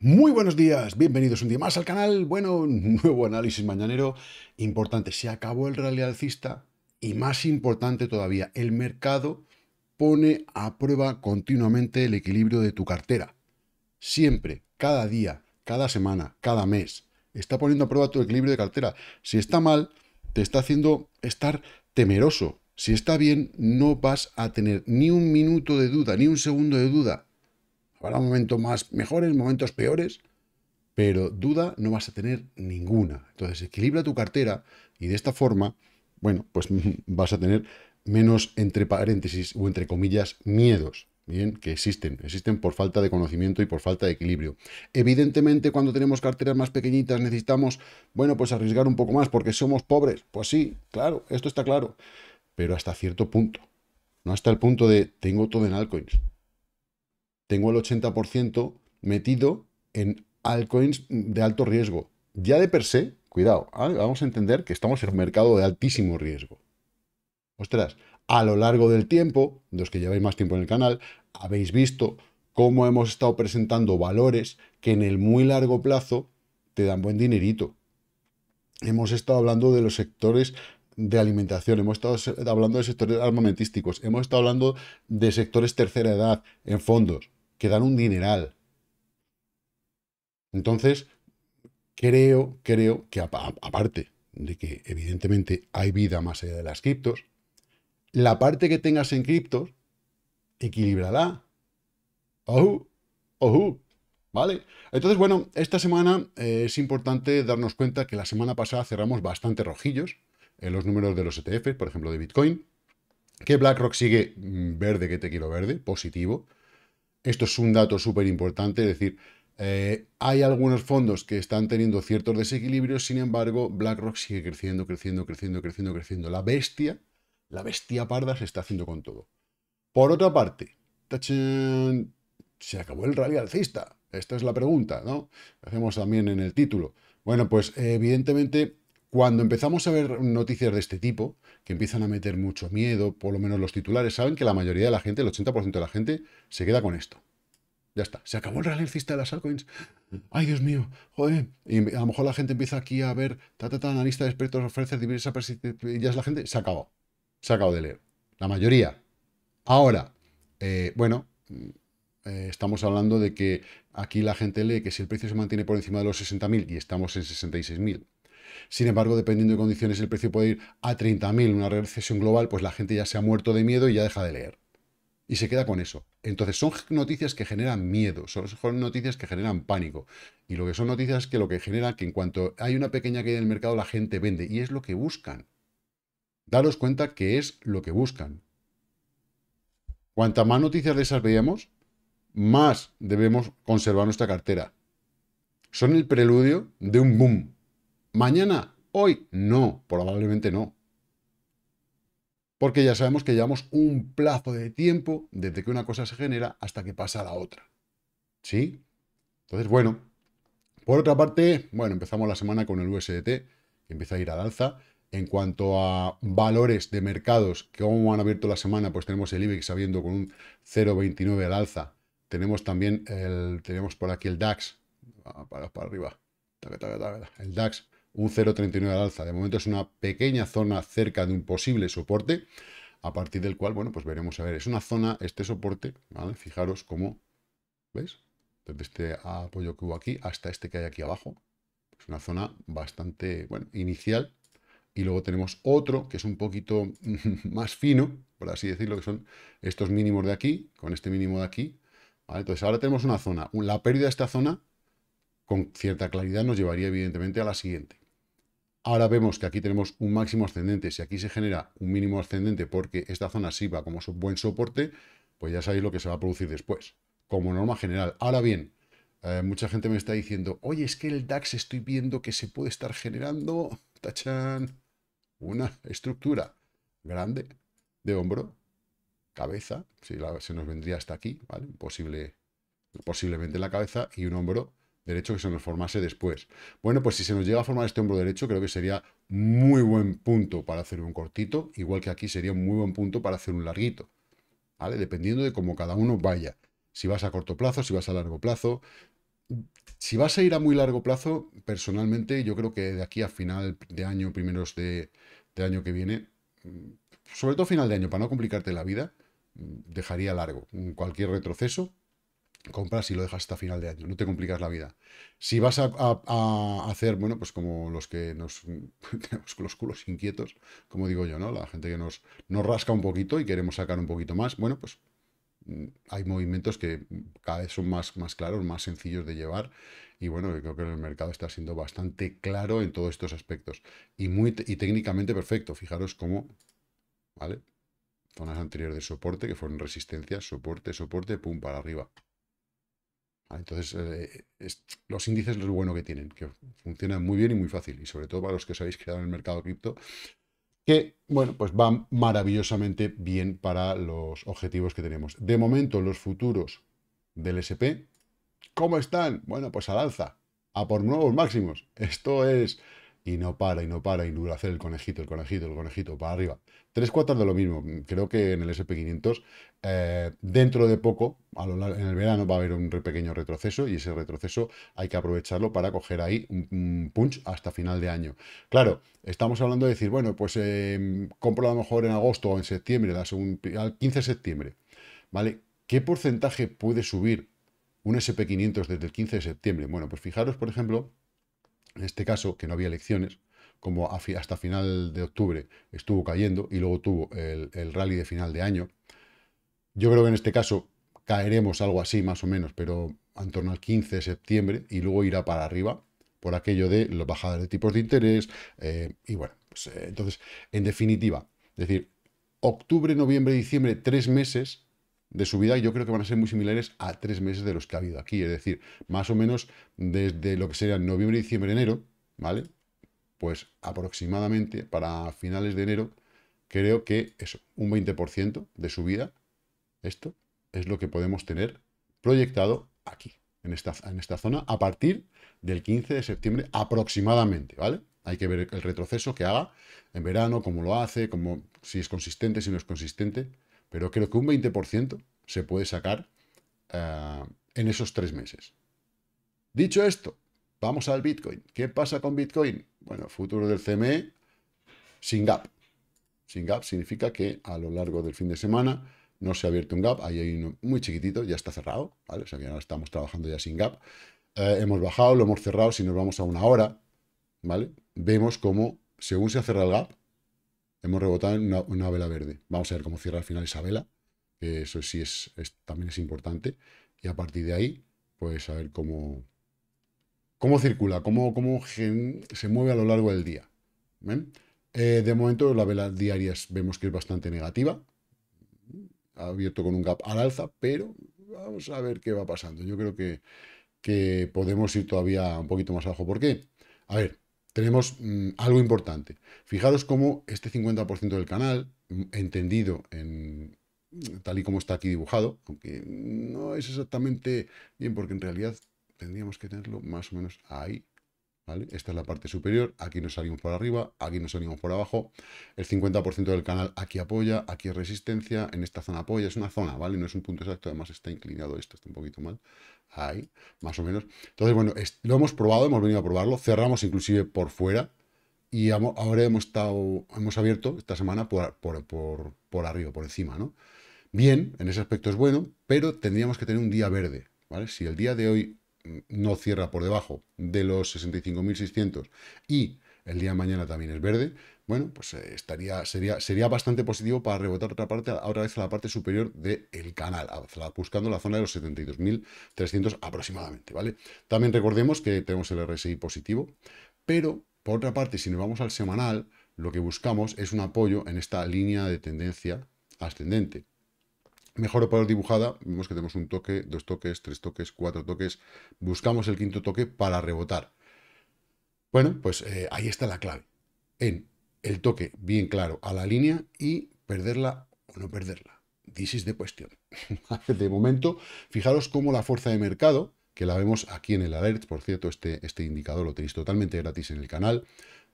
Muy buenos días, bienvenidos un día más al canal. Bueno, nuevo análisis mañanero. Importante, se acabó el rally alcista y más importante todavía, el mercado pone a prueba continuamente el equilibrio de tu cartera. Siempre, cada día, cada semana, cada mes, está poniendo a prueba tu equilibrio de cartera. Si está mal, te está haciendo estar temeroso. Si está bien, no vas a tener ni un minuto de duda, ni un segundo de duda Habrá momentos más mejores, momentos peores, pero duda no vas a tener ninguna. Entonces, equilibra tu cartera y de esta forma, bueno, pues vas a tener menos entre paréntesis o entre comillas miedos. Bien, que existen, existen por falta de conocimiento y por falta de equilibrio. Evidentemente, cuando tenemos carteras más pequeñitas, necesitamos, bueno, pues arriesgar un poco más porque somos pobres. Pues sí, claro, esto está claro. Pero hasta cierto punto. No hasta el punto de tengo todo en altcoins tengo el 80% metido en altcoins de alto riesgo. Ya de per se, cuidado, vamos a entender que estamos en un mercado de altísimo riesgo. Ostras, a lo largo del tiempo, los que lleváis más tiempo en el canal, habéis visto cómo hemos estado presentando valores que en el muy largo plazo te dan buen dinerito. Hemos estado hablando de los sectores de alimentación, hemos estado hablando de sectores armamentísticos, hemos estado hablando de sectores tercera edad en fondos que dan un dineral. Entonces, creo, creo que aparte de que evidentemente hay vida más allá de las criptos, la parte que tengas en criptos equilibrará. ¡Oh! ¡Oh! ¿Vale? Entonces, bueno, esta semana eh, es importante darnos cuenta que la semana pasada cerramos bastante rojillos en los números de los ETFs por ejemplo, de Bitcoin, que BlackRock sigue mm, verde, que te quiero verde, positivo, esto es un dato súper importante, es decir, eh, hay algunos fondos que están teniendo ciertos desequilibrios, sin embargo, BlackRock sigue creciendo, creciendo, creciendo, creciendo, creciendo. La bestia, la bestia parda se está haciendo con todo. Por otra parte, se acabó el rally alcista. Esta es la pregunta, ¿no? Lo hacemos también en el título. Bueno, pues evidentemente cuando empezamos a ver noticias de este tipo, que empiezan a meter mucho miedo, por lo menos los titulares saben que la mayoría de la gente, el 80% de la gente, se queda con esto. Ya está, se acabó el rally de las altcoins. Ay, Dios mío, joder. Y a lo mejor la gente empieza aquí a ver, ta, ta, ta, analista de expertos ofrece diversas y ya es la gente, se acabó. Se acabó de leer. La mayoría. Ahora, eh, bueno, mm, eh, estamos hablando de que aquí la gente lee que si el precio se mantiene por encima de los 60.000 y estamos en 66.000, sin embargo, dependiendo de condiciones, el precio puede ir a 30.000. Una recesión global, pues la gente ya se ha muerto de miedo y ya deja de leer. Y se queda con eso. Entonces, son noticias que generan miedo, son noticias que generan pánico. Y lo que son noticias es que lo que genera que en cuanto hay una pequeña caída en el mercado, la gente vende. Y es lo que buscan. Daros cuenta que es lo que buscan. Cuanta más noticias de esas veíamos, más debemos conservar nuestra cartera. Son el preludio de un boom Mañana, hoy, no, probablemente no. Porque ya sabemos que llevamos un plazo de tiempo desde que una cosa se genera hasta que pasa la otra. ¿Sí? Entonces, bueno, por otra parte, bueno, empezamos la semana con el USDT, que empieza a ir al alza. En cuanto a valores de mercados, que cómo han abierto la semana, pues tenemos el IBEX sabiendo con un 0,29 al alza. Tenemos también el, tenemos por aquí el DAX, ah, para, para arriba, el DAX un 0,39 al alza. De momento es una pequeña zona cerca de un posible soporte, a partir del cual, bueno, pues veremos a ver. Es una zona, este soporte, ¿vale? Fijaros cómo, ¿veis? Desde este apoyo que hubo aquí hasta este que hay aquí abajo. Es una zona bastante, bueno, inicial. Y luego tenemos otro que es un poquito más fino, por así decirlo, que son estos mínimos de aquí, con este mínimo de aquí. Entonces ahora tenemos una zona. La pérdida de esta zona, con cierta claridad, nos llevaría evidentemente a la siguiente. Ahora vemos que aquí tenemos un máximo ascendente. Si aquí se genera un mínimo ascendente porque esta zona sirva como buen soporte, pues ya sabéis lo que se va a producir después, como norma general. Ahora bien, eh, mucha gente me está diciendo, oye, es que el DAX estoy viendo que se puede estar generando, tachan, una estructura grande de hombro, cabeza, si se nos vendría hasta aquí, ¿vale? Posible, posiblemente la cabeza y un hombro derecho que se nos formase después. Bueno, pues si se nos llega a formar este hombro derecho, creo que sería muy buen punto para hacer un cortito, igual que aquí sería un muy buen punto para hacer un larguito, ¿vale? Dependiendo de cómo cada uno vaya. Si vas a corto plazo, si vas a largo plazo. Si vas a ir a muy largo plazo, personalmente yo creo que de aquí a final de año, primeros de, de año que viene, sobre todo final de año, para no complicarte la vida, dejaría largo. Cualquier retroceso compras y lo dejas hasta final de año, no te complicas la vida. Si vas a, hacer, bueno, pues como los que nos tenemos los culos inquietos, como digo yo, ¿no? La gente que nos, nos rasca un poquito y queremos sacar un poquito más, bueno, pues mm, hay movimientos que cada vez son más, más claros, más sencillos de llevar y bueno, creo que el mercado está siendo bastante claro en todos estos aspectos y, muy, y técnicamente perfecto, fijaros cómo, ¿vale? Zonas anteriores de soporte que fueron resistencia, soporte, soporte, pum, para arriba. Ah, entonces, eh, los índices es lo bueno que tienen, que funcionan muy bien y muy fácil, y sobre todo para los que os habéis creado en el mercado cripto, que, bueno, pues van maravillosamente bien para los objetivos que tenemos. De momento, los futuros del SP, ¿cómo están? Bueno, pues al alza, a por nuevos máximos. Esto es y no para, y no para, y dura hacer el conejito, el conejito, el conejito, para arriba. Tres cuartas de lo mismo. Creo que en el SP500, eh, dentro de poco, en el verano, va a haber un pequeño retroceso y ese retroceso hay que aprovecharlo para coger ahí un, punch hasta final de año. Claro, estamos hablando de decir, bueno, pues em, compro a lo mejor en agosto o en septiembre, al 15 de septiembre, ¿vale? ¿Qué porcentaje puede subir un SP500 desde el 15 de septiembre? Bueno, pues fijaros, por ejemplo, en este caso, que no había elecciones, como hasta final de octubre estuvo cayendo y luego tuvo el, rally de final de año. Yo creo que en este caso caeremos algo así, más o menos, pero en torno al 15 de septiembre y luego irá para arriba por aquello de las bajadas de tipos de interés. Eh, y bueno, pues, eh, entonces, en definitiva, es decir, octubre, noviembre, diciembre, tres meses de subida yo creo que van a ser muy similares a tres meses de los que ha habido aquí, es decir, más o menos desde lo que sería noviembre, diciembre, enero, ¿vale? Pues aproximadamente para finales de enero creo que eso, un 20% de subida, esto es lo que podemos tener proyectado aquí, en esta, en esta zona, a partir del 15 de septiembre aproximadamente, ¿vale? Hay que ver el retroceso que haga en verano, cómo lo hace, si es consistente, si no es consistente, pero creo que un 20% se puede sacar eh, en esos tres meses. Dicho esto, vamos al Bitcoin. ¿Qué pasa con Bitcoin? Bueno, futuro del CME sin gap. Sin gap significa que a lo largo del fin de semana no se ha abierto un gap. Ahí hay uno muy chiquitito, ya está cerrado. ¿vale? O sea que ahora estamos trabajando ya sin gap. Eh, hemos bajado, lo hemos cerrado. Si nos vamos a una hora, ¿vale? Vemos cómo, según se ha cerrado el gap, Hemos rebotado en una, vela verde. Vamos a ver cómo cierra al final esa vela. eso sí es, también es importante. Y a partir de ahí, pues a ver cómo, cómo circula, cómo, cómo se mueve a lo largo del día. Eh, de momento la vela diaria vemos que es bastante negativa. Ha abierto con un gap al alza, pero vamos a ver qué va pasando. Yo creo que, que podemos ir todavía un poquito más abajo. ¿Por qué? A ver, tenemos mm, algo importante. Fijaros cómo este 50% del canal, mm, entendido mm, tal y como está aquí dibujado, aunque no es exactamente bien, porque en realidad tendríamos que tenerlo más o menos ahí, Esta es la parte superior, aquí nos salimos por arriba, aquí nos salimos por abajo, el 50% del canal aquí apoya, aquí es resistencia, en esta zona apoya, es una zona, ¿vale? No es un punto exacto, además está inclinado esto, está un poquito mal, ahí, más o menos. Entonces, bueno, lo hemos probado, hemos venido a probarlo, cerramos inclusive por fuera y ahora hemos, estado, hemos abierto esta semana por, por, por arriba, por encima, ¿no? Bien, en ese aspecto es bueno, pero tendríamos que tener un día verde, ¿vale? Si el día de hoy no cierra por debajo de los 65.600 y el día de mañana también es verde, bueno, pues eh, estaría, sería, sería bastante positivo para rebotar otra parte, otra vez a la parte superior del canal, buscando la zona de los 72.300 aproximadamente, ¿vale? También recordemos que tenemos el RSI positivo, pero por otra parte, si nos vamos al semanal, lo que buscamos es un apoyo en esta línea de tendencia ascendente. Mejor o dibujada, vemos que tenemos un toque, dos toques, tres toques, cuatro toques. Buscamos el quinto toque para rebotar. Bueno, pues eh, ahí está la clave. En el toque bien claro a la línea y perderla o no perderla. This is the question. de momento, fijaros cómo la fuerza de mercado, que la vemos aquí en el alert, por cierto, este, este indicador lo tenéis totalmente gratis en el canal,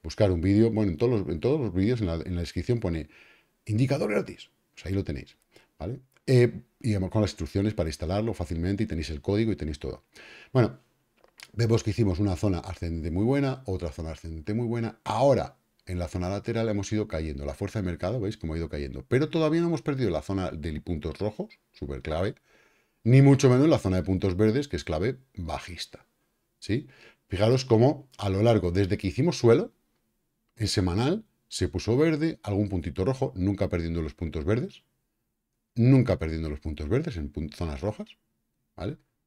buscar un vídeo, bueno, en todos los, en todos los vídeos en la, descripción pone indicador gratis, pues ahí lo tenéis, ¿vale? Eh, y y con las instrucciones para instalarlo fácilmente y tenéis el código y tenéis todo. Bueno, vemos que hicimos una zona ascendente muy buena, otra zona ascendente muy buena, ahora en la zona lateral hemos ido cayendo. La fuerza de mercado, ¿veis cómo ha ido cayendo? Pero todavía no hemos perdido la zona de puntos rojos, súper clave, ni mucho menos la zona de puntos verdes, que es clave bajista. ¿sí? Fijaros cómo a lo largo, desde que hicimos suelo, en semanal, se puso verde, algún puntito rojo, nunca perdiendo los puntos verdes, nunca perdiendo los puntos verdes en zonas rojas,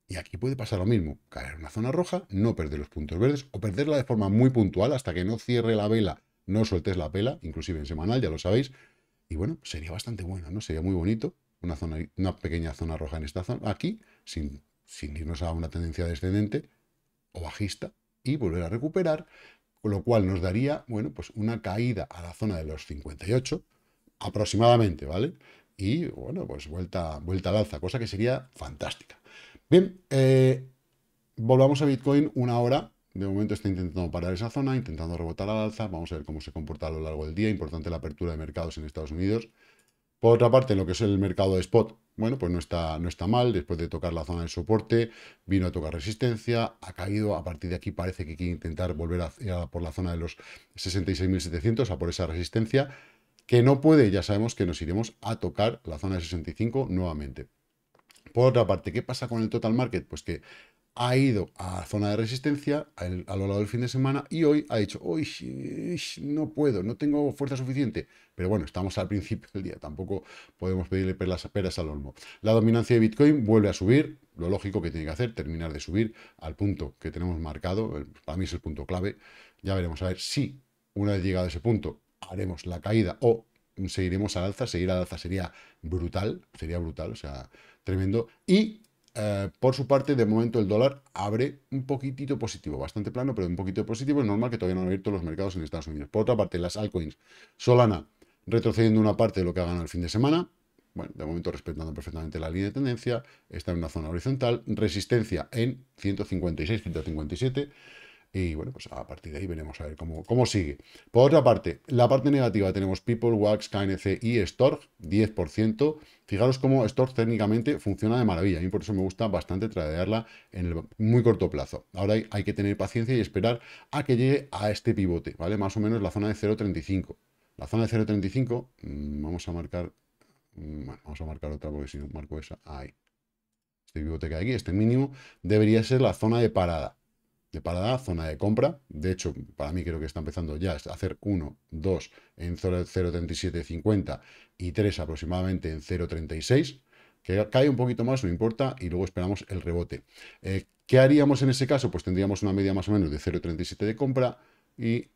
Y aquí puede pasar lo mismo, caer en una zona roja, no perder los puntos verdes o perderla de forma muy puntual hasta que no cierre la vela no sueltes la pela, inclusive en semanal, ya lo sabéis. Y bueno, sería bastante bueno, ¿no? Sería muy bonito una, zona, una pequeña zona roja en esta zona, aquí, sin, sin irnos a una tendencia descendente o bajista, y volver a recuperar, con lo cual nos daría, bueno, pues una caída a la zona de los 58, aproximadamente, ¿vale? Y bueno, pues vuelta, vuelta al alza, cosa que sería fantástica. Bien, eh, volvamos a Bitcoin una hora de momento está intentando parar esa zona, intentando rebotar al alza. Vamos a ver cómo se comporta a lo largo del día. Importante la apertura de mercados en Estados Unidos. Por otra parte, lo que es el mercado de spot, bueno, pues no está, no está mal. Después de tocar la zona de soporte, vino a tocar resistencia, ha caído. A partir de aquí parece que quiere intentar volver a, a por la zona de los 66.700, a por esa resistencia, que no puede. Ya sabemos que nos iremos a tocar la zona de 65 nuevamente. Por otra parte, ¿qué pasa con el total market? Pues que ha ido a zona de resistencia a, lo largo del fin de semana y hoy ha dicho, hoy no puedo, no tengo fuerza suficiente. Pero bueno, estamos al principio del día, tampoco podemos pedirle perlas, peras al olmo. La dominancia de Bitcoin vuelve a subir, lo lógico que tiene que hacer, terminar de subir al punto que tenemos marcado, para mí es el punto clave. Ya veremos a ver si una vez llegado a ese punto haremos la caída o seguiremos al alza, seguir al alza sería brutal, sería brutal, o sea, tremendo. Y eh, por su parte, de momento el dólar abre un poquitito positivo, bastante plano, pero un poquito positivo. Es normal que todavía no han abierto los mercados en Estados Unidos. Por otra parte, las altcoins. Solana retrocediendo una parte de lo que ha ganado el fin de semana. Bueno, de momento respetando perfectamente la línea de tendencia. Está en una zona horizontal. Resistencia en 156, 157. Y bueno, pues a partir de ahí veremos a ver cómo, cómo sigue. Por otra parte, la parte negativa tenemos People, Wax, KNC y Stork, 10%. Fijaros cómo Stork técnicamente funciona de maravilla. A mí por eso me gusta bastante tradearla en el muy corto plazo. Ahora hay, que tener paciencia y esperar a que llegue a este pivote, ¿vale? Más o menos la zona de 0.35. La zona de 0.35, mm, vamos a marcar... Mm, vamos a marcar otra porque si no marco esa, ahí. Este pivote que hay aquí, este mínimo, debería ser la zona de parada de parada, zona de compra. De hecho, para mí creo que está empezando ya a hacer 1, 2 en zona 0.3750 y 3 aproximadamente en 0.36. Que cae un poquito más, no importa, y luego esperamos el rebote. Eh, ¿Qué haríamos en ese caso? Pues tendríamos una media más o menos de 0.37 de compra y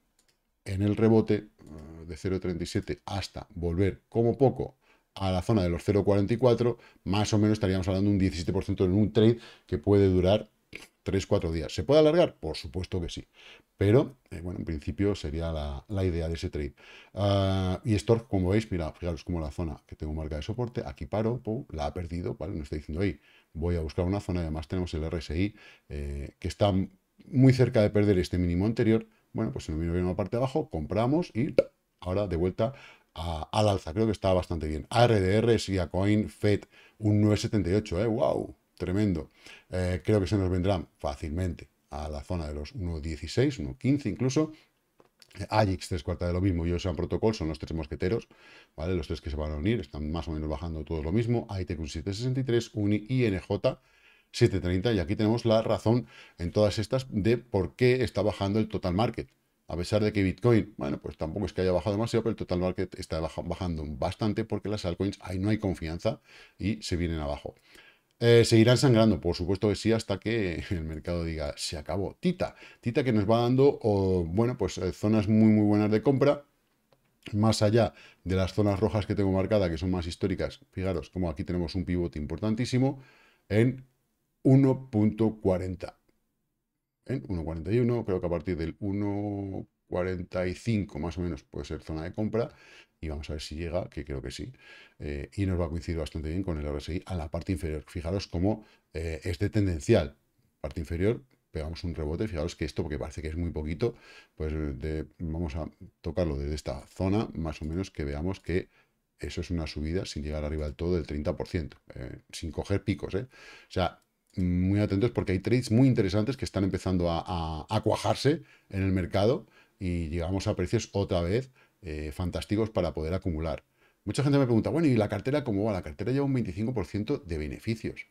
en el rebote eh, de 0.37 hasta volver como poco a la zona de los 0.44, más o menos estaríamos hablando de un 17% en un trade que puede durar 3, 4 días. ¿Se puede alargar? Por supuesto que sí. Pero, eh, bueno, en principio sería la, idea de ese trade. Ah, y esto como veis, mira, fijaros como la zona que tengo marca de soporte, aquí paro, la ha perdido, ¿vale? No estoy diciendo, ahí voy a buscar una zona. Además tenemos el RSI eh, que está muy cerca de perder este mínimo anterior. Bueno, pues si no vino viene la parte de abajo, compramos y ahora de vuelta al alza. Creo que está bastante bien. ARDR, a Coin, FED, un 9,78, ¿eh? ¡Wow! tremendo. Eh, creo que se nos vendrán fácilmente a la zona de los 1.16, 1.15 incluso. Eh, Ajax, tres cuartas de lo mismo, y Ocean Protocol son los tres mosqueteros, ¿vale? Los tres que se van a unir, están más o menos bajando todos lo mismo. ITQ 763, UNI y NJ 730, y aquí tenemos la razón en todas estas de por qué está bajando el total market. A pesar de que Bitcoin, bueno, pues tampoco es que haya bajado demasiado, pero el total market está bajando bastante porque las altcoins ahí no hay confianza y se vienen abajo. Eh, seguirán sangrando, por supuesto que sí, hasta que el mercado diga, se acabó. Tita, Tita que nos va dando, bueno, pues eh, zonas muy, muy buenas de compra, más allá de las zonas rojas que tengo marcada, que son más históricas. Fijaros, como aquí tenemos un pivote importantísimo en 1.40. En 1.41, creo que a partir del 1... 45 más o menos puede ser zona de compra y vamos a ver si llega, que creo que sí, eh, y nos va a coincidir bastante bien con el RSI a la parte inferior. Fijaros cómo eh, es de tendencial, parte inferior, pegamos un rebote, fijaros que esto, porque parece que es muy poquito, pues vamos a tocarlo desde esta zona, más o menos que veamos que eso es una subida sin llegar arriba del todo del 30%, eh, sin coger picos, O sea, muy atentos porque hay trades muy interesantes que están empezando a, a cuajarse en el mercado, y llegamos a precios otra vez eh, fantásticos para poder acumular. Mucha gente me pregunta, bueno, ¿y la cartera cómo va? La cartera lleva un 25% de beneficios.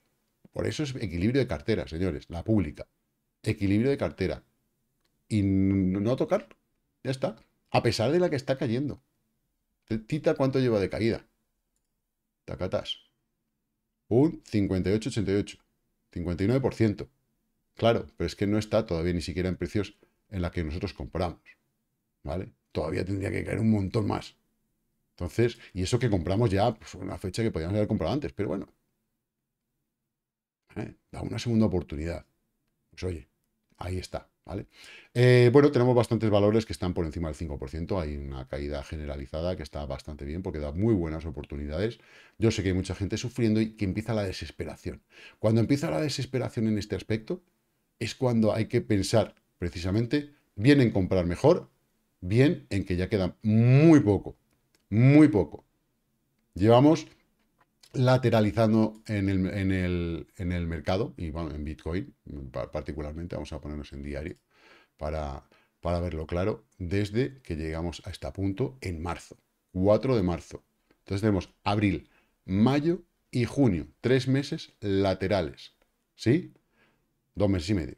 Por eso es equilibrio de cartera, señores, la pública. Equilibrio de cartera. Y no tocar, ya está. A pesar de la que está cayendo. Tita, ¿cuánto lleva de caída? Tacatas. Un 58,88. 59%. Claro, pero es que no está todavía ni siquiera en precios en la que nosotros compramos. ¿vale? Todavía tendría que caer un montón más. Entonces, y eso que compramos ya, pues una fecha que podíamos haber comprado antes, pero bueno. ¿Eh? Da una segunda oportunidad. Pues oye, ahí está. ¿Vale? Eh, bueno, tenemos bastantes valores que están por encima del 5%, hay una caída generalizada que está bastante bien porque da muy buenas oportunidades. Yo sé que hay mucha gente sufriendo y que empieza la desesperación. Cuando empieza la desesperación en este aspecto, es cuando hay que pensar precisamente, bien en comprar mejor bien en que ya queda muy poco, muy poco. Llevamos lateralizando en el, mercado, y bueno, en Bitcoin particularmente, vamos a ponernos en diario para, para verlo claro, desde que llegamos a este punto en marzo, 4 de marzo. Entonces tenemos abril, mayo y junio, tres meses laterales, ¿sí? Dos meses y medio.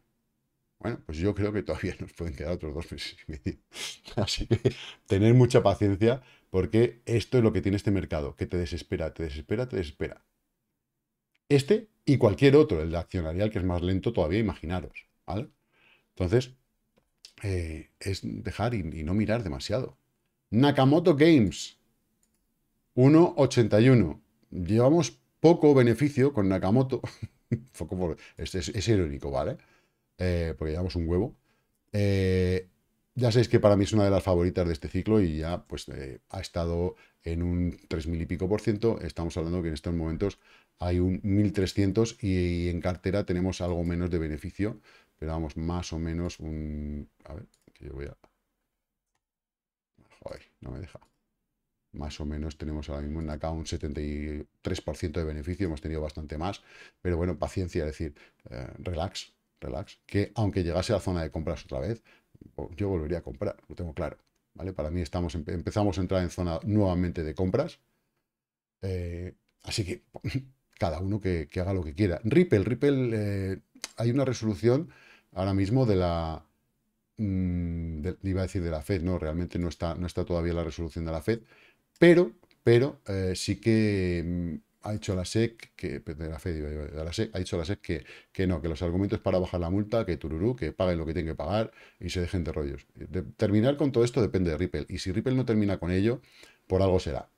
Bueno, pues yo creo que todavía nos pueden quedar otros dos meses y medio. Así que tener mucha paciencia porque esto es lo que tiene este mercado, que te desespera, te desespera, te desespera. Este y cualquier otro, el de accionarial que es más lento todavía, imaginaros. Entonces, eh, es dejar y, no mirar demasiado. Nakamoto Games, 1.81. Llevamos poco beneficio con Nakamoto. es, es, es irónico, ¿vale? Eh, porque llevamos un huevo. Eh, ya sabéis que para mí es una de las favoritas de este ciclo y ya pues eh, ha estado en un 3.000 y pico por ciento. Estamos hablando que en estos momentos hay un 1.300 y, en cartera tenemos algo menos de beneficio, pero vamos, más o menos un... A ver, que yo voy a... Joder, no me deja. Más o menos tenemos ahora mismo en acá un 73% de beneficio, hemos tenido bastante más, pero bueno, paciencia, es decir, relax, relax, que aunque llegase a la zona de compras otra vez, yo volvería a comprar, lo tengo claro. ¿vale? Para mí estamos, empezamos a entrar en zona nuevamente de compras. Eh, así que cada uno que, haga lo que quiera. Ripple, Ripple, eh, hay una resolución ahora mismo de la... Mm, iba a decir de la FED, no, realmente no está, no está todavía la resolución de la FED, pero, pero eh, sí que mm, ha hecho la SEC, que, pues, ha dicho la SEC que, que no, que los argumentos para bajar la multa, que tururú, que paguen lo que tienen que pagar y se dejen de rollos. terminar con todo esto depende de Ripple. Y si Ripple no termina con ello, por algo será.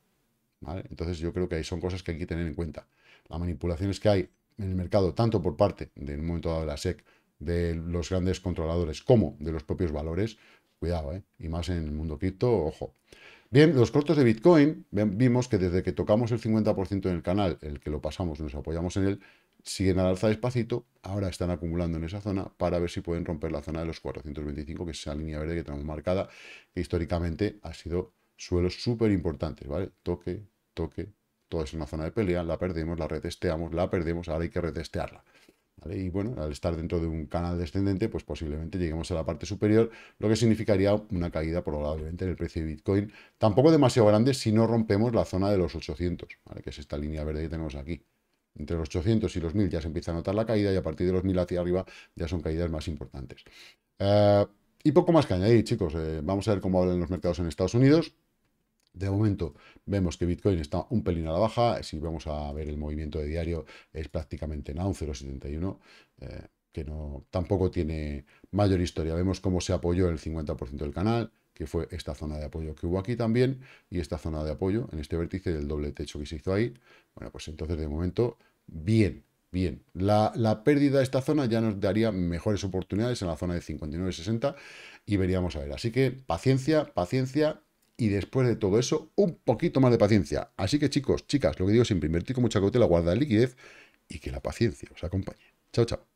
¿vale? Entonces yo creo que ahí son cosas que hay que tener en cuenta. Las manipulaciones que hay en el mercado, tanto por parte, del momento dado, de la SEC, de los grandes controladores, como de los propios valores, cuidado, ¿eh? y más en el mundo cripto, ojo. Bien, los cortos de Bitcoin, vimos que desde que tocamos el 50% en el canal, el que lo pasamos, nos apoyamos en él, siguen al alza despacito, ahora están acumulando en esa zona para ver si pueden romper la zona de los 425, que es esa línea verde que tenemos marcada, que históricamente ha sido suelo súper importante, ¿vale? Toque, toque, toda es una zona de pelea, la perdemos, la retesteamos, la perdemos, ahora hay que retestearla. Y bueno, al estar dentro de un canal descendente, pues posiblemente lleguemos a la parte superior, lo que significaría una caída probablemente en el precio de Bitcoin, tampoco demasiado grande si no rompemos la zona de los 800, que es esta línea verde que tenemos aquí. Entre los 800 y los 1000 ya se empieza a notar la caída y a partir de los 1000 hacia arriba ya son caídas más importantes. Eh, y poco más que añadir, chicos. Eh, vamos a ver cómo hablan los mercados en Estados Unidos. De momento vemos que Bitcoin está un pelín a la baja. Si vamos a ver el movimiento de diario, es prácticamente nada, un 0,71, eh, que no, tampoco tiene mayor historia. Vemos cómo se apoyó el 50% del canal, que fue esta zona de apoyo que hubo aquí también, y esta zona de apoyo en este vértice del doble techo que se hizo ahí. Bueno, pues entonces de momento, bien, bien. La, la pérdida de esta zona ya nos daría mejores oportunidades en la zona de 59,60 y veríamos a ver. Así que paciencia, paciencia, y después de todo eso, un poquito más de paciencia. Así que chicos, chicas, lo que digo es invertir con mucha guarda de liquidez y que la paciencia os acompañe. Chao, chao.